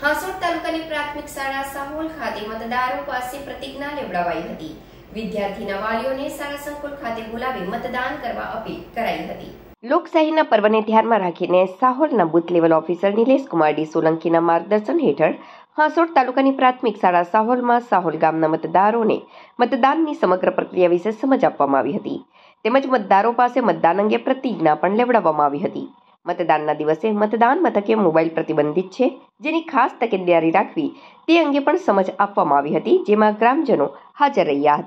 હાંસોડ તાલુકાની પ્રાથમિક શાળા સાહોલ ખાતે મતદારો પાસે પ્રતિજ્ઞા લેવડાવાઈ હતી વિદ્યાર્થીના વાલીઓને શાળા સંકુલ ખાતે બોલાવી મતદાન કરવા અપીલ કરાઈ હતી લોકશાહીના પર્વને ધ્યાનમાં રાખીને સાહોલના booth level officer Nilesh Kumar D સોલંકીના માર્ગદર્શન હેઠળ હાંસોડ તાલુકાની પ્રાથમિક શાળા સાહોલમાં સાહોલ ગામના મતદારોને મતદાનની સમગ્ર પ્રક્રિયા વિશે સમજ આપવામાં આવી હતી તેમજ મતદારો પાસે મતદાન અંગે પ્રતિજ્ઞા પણ લેવડાવવામાં આવી હતી મતદાનના દિવસે મતદાન મથકે મોબાઈલ પ્રતિબંધિત છે જેની ખાસ તકેદારી રાખવી તે અંગે પણ સમજ આપવામાં આવી હતી જેમાં ગ્રામજનો હાજર રહ્યા હતા